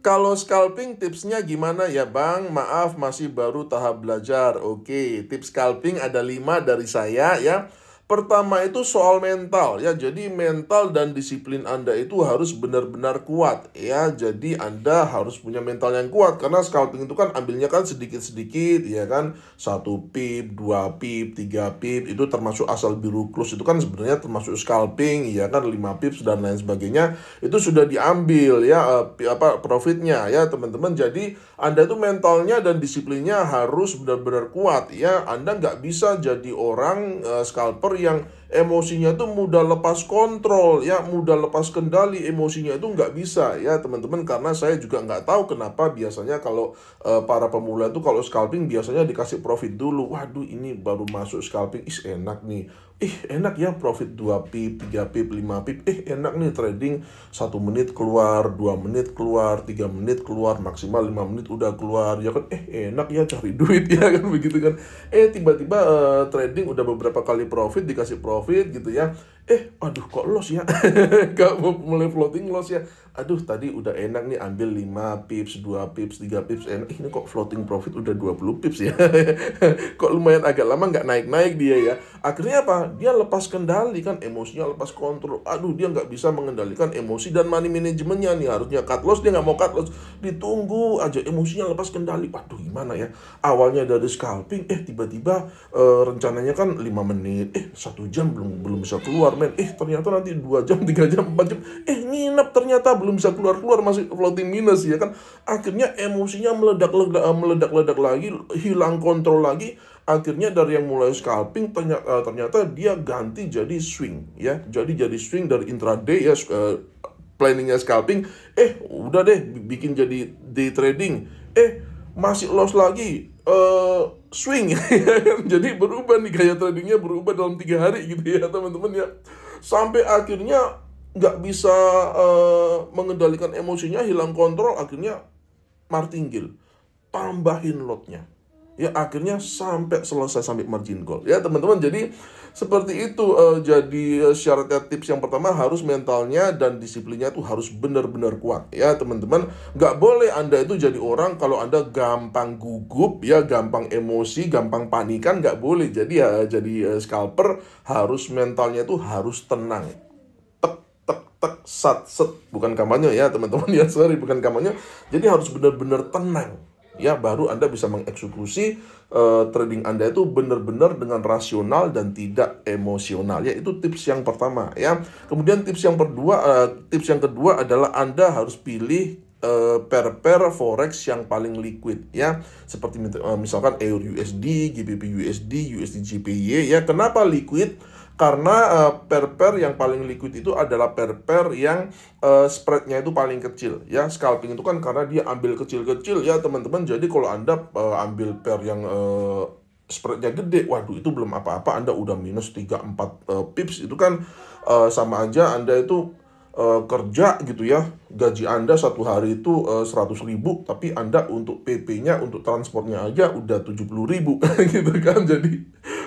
Kalau scalping tipsnya gimana ya Bang? Maaf masih baru tahap belajar. Oke, tips scalping ada lima dari saya ya. Pertama itu soal mental ya. Jadi mental dan disiplin Anda itu harus benar-benar kuat ya. Jadi Anda harus punya mental yang kuat karena scalping itu kan ambilnya kan sedikit-sedikit ya kan. Satu pip, dua pip, tiga pip itu termasuk asal biru close itu kan sebenarnya termasuk scalping ya kan lima pip dan lain sebagainya itu sudah diambil ya eh, apa profitnya ya teman-teman. Jadi Anda itu mentalnya dan disiplinnya harus benar-benar kuat ya. Anda nggak bisa jadi orang uh, scalper yang Emosinya tuh mudah lepas kontrol, ya mudah lepas kendali. Emosinya itu nggak bisa ya teman-teman karena saya juga nggak tahu kenapa biasanya kalau e, para pemula itu kalau scalping biasanya dikasih profit dulu. Waduh ini baru masuk scalping, is enak nih ih eh, enak ya profit 2 pip, 3 pip, 5 pip, eh enak nih trading 1 menit keluar, 2 menit keluar, 3 menit keluar, maksimal 5 menit udah keluar, ya kan eh enak ya cari duit ya kan begitu kan. Eh tiba-tiba uh, trading udah beberapa kali profit dikasih profit covid gitu ya eh aduh kok los ya gak mulai floating los ya aduh tadi udah enak nih ambil 5 pips 2 pips 3 pips enak ini kok floating profit udah 20 pips ya kok lumayan agak lama nggak naik-naik dia ya akhirnya apa dia lepas kendali kan emosinya lepas kontrol aduh dia nggak bisa mengendalikan emosi dan money manajemennya nih harusnya cut loss dia nggak mau cut loss ditunggu aja emosinya lepas kendali aduh gimana ya awalnya dari scalping eh tiba-tiba eh, rencananya kan 5 menit eh satu jam belum belum bisa keluar apartemen eh ternyata nanti dua jam tiga jam empat jam eh nginep ternyata belum bisa keluar keluar masih floating minus ya kan akhirnya emosinya meledak ledak meledak ledak lagi hilang kontrol lagi akhirnya dari yang mulai scalping ternyata, eh, ternyata dia ganti jadi swing ya jadi jadi swing dari intraday ya eh, planningnya scalping eh udah deh bikin jadi day trading eh masih loss lagi eh uh, swing ya kan jadi berubah nih gaya tradingnya berubah dalam tiga hari gitu ya teman-teman ya sampai akhirnya nggak bisa uh, mengendalikan emosinya hilang kontrol akhirnya martingale tambahin lotnya ya akhirnya sampai selesai sampai margin goal ya teman-teman jadi seperti itu uh, jadi eh, syaratnya tips yang pertama harus mentalnya dan disiplinnya itu harus benar-benar kuat ya teman-teman nggak boleh anda itu jadi orang kalau anda gampang gugup ya gampang emosi gampang panikan nggak boleh jadi ya jadi uh, scalper harus mentalnya itu harus tenang tek sat set bukan kampanye ya teman-teman ya sorry bukan kampanye jadi harus benar-benar tenang ya baru Anda bisa mengeksekusi uh, trading Anda itu benar-benar dengan rasional dan tidak emosional ya itu tips yang pertama ya kemudian tips yang kedua uh, eh, tips yang kedua adalah Anda harus pilih per pair pair forex yang paling liquid ya seperti eh, misalkan EUR USD, GBP USD, USD GPY ya kenapa liquid karena per per uh, yang paling liquid itu adalah per per yang uh, spreadnya itu paling kecil ya scalping itu kan karena dia ambil kecil-kecil ya teman-teman jadi kalau anda uh, ambil per yang uh, spreadnya gede waduh itu belum apa-apa anda udah minus 3-4 uh, pips itu kan uh, sama aja anda itu uh, kerja gitu ya gaji anda satu hari itu uh, 100 ribu tapi anda untuk PP-nya untuk transportnya aja udah 70 ribu gitu kan jadi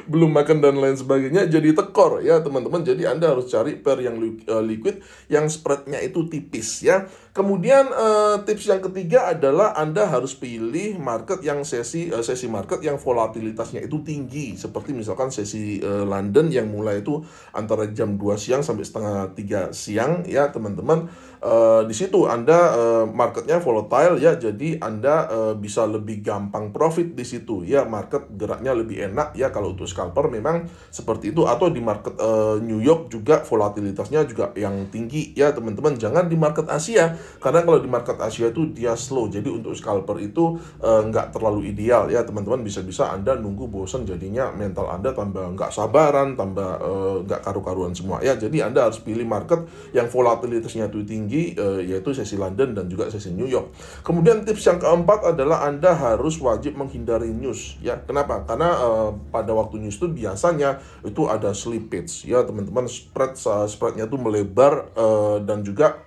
belum makan dan lain sebagainya jadi tekor ya teman-teman jadi anda harus cari pair yang eh, liquid yang spreadnya itu tipis ya kemudian uh, tips yang ketiga adalah anda harus pilih market yang sesi uh, sesi market yang volatilitasnya itu tinggi seperti misalkan sesi uh, London yang mulai itu antara jam 2 siang sampai setengah tiga siang ya teman-teman Eh, di situ Anda uh, marketnya volatile ya, jadi Anda uh, bisa lebih gampang profit di situ ya. Market geraknya lebih enak ya kalau untuk scalper memang seperti itu atau di market uh, New York juga volatilitasnya juga yang tinggi ya teman-teman. Jangan di market Asia karena kalau di market Asia itu dia slow. Jadi untuk scalper itu uh, nggak terlalu ideal ya teman-teman. Bisa-bisa Anda nunggu bosan jadinya mental Anda tambah nggak sabaran, tambah uh, nggak karu-karuan semua ya. Jadi Anda harus pilih market yang volatilitasnya itu tinggi tinggi eh, yaitu sesi London dan juga sesi New York. Kemudian tips yang keempat adalah Anda harus wajib menghindari news ya. Kenapa? Karena uh, pada waktu news itu biasanya itu ada slippage ya teman-teman spread uh, spreadnya itu melebar uh, dan juga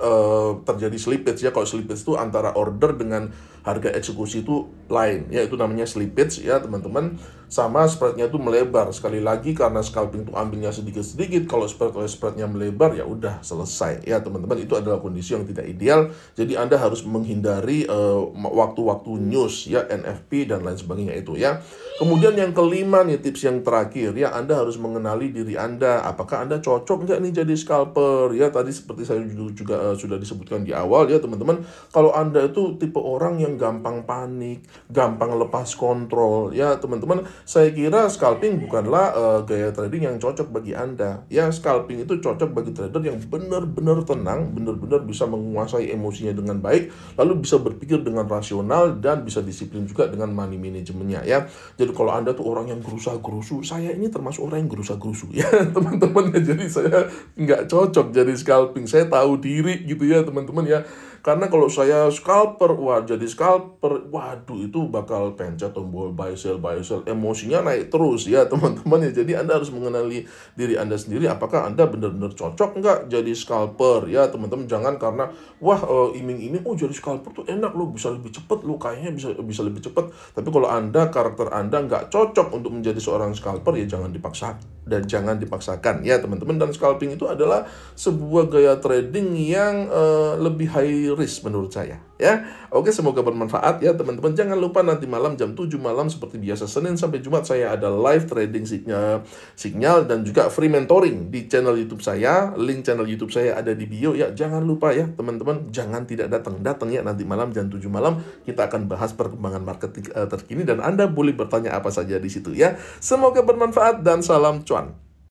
uh, terjadi slippage ya. Kalau slippage itu antara order dengan harga eksekusi itu lain ya itu namanya slippage ya teman-teman sama spreadnya itu melebar sekali lagi karena scalping itu ambilnya sedikit-sedikit kalau spread kalau spreadnya melebar ya udah selesai ya teman-teman itu adalah kondisi yang tidak ideal jadi anda harus menghindari eh, waktu-waktu uh, news ya NFP dan lain sebagainya itu ya kemudian yang kelima nih tips yang terakhir ya anda harus mengenali diri anda apakah anda cocok nggak nih jadi scalper ya tadi seperti saya juga, juga uh, eh, sudah disebutkan di awal ya teman-teman kalau anda itu tipe orang yang gampang panik, gampang lepas kontrol. Ya, teman-teman, saya kira scalping bukanlah uh, gaya trading yang cocok bagi Anda. Ya, scalping itu cocok bagi trader yang benar-benar tenang, benar-benar bisa menguasai emosinya dengan baik, lalu bisa berpikir dengan rasional dan bisa disiplin juga dengan money manajemennya ya. Jadi kalau Anda tuh orang yang gerusa-gerusu, saya ini termasuk orang yang gerusa-gerusu ya, teman-teman. Ya. Jadi saya nggak cocok jadi scalping. Saya tahu diri gitu ya, teman-teman ya. Karena kalau saya scalper, wah jadi scalper, waduh itu bakal pencet tombol buy sell, buy sell. Emosinya naik terus ya teman-teman ya. Jadi Anda harus mengenali diri Anda sendiri apakah Anda benar-benar cocok nggak jadi scalper ya teman-teman. Jangan karena wah iming-iming, eh, oh jadi scalper tuh enak loh bisa lebih cepet loh kayaknya bisa bisa lebih cepet Tapi kalau Anda karakter Anda nggak cocok untuk menjadi seorang scalper ya jangan dipaksa dan jangan dipaksakan ya teman-teman. Dan scalping itu adalah sebuah gaya trading yang uh, lebih high turis menurut saya ya. Oke, semoga bermanfaat ya teman-teman. Jangan lupa nanti malam jam 7 malam seperti biasa Senin sampai Jumat saya ada live trading signal, signal dan juga free mentoring di channel YouTube saya. Link channel YouTube saya ada di bio ya. Jangan lupa ya teman-teman, jangan tidak datang. Datang ya nanti malam jam 7 malam kita akan bahas perkembangan market terkini dan Anda boleh bertanya apa saja di situ ya. Semoga bermanfaat dan salam cuan.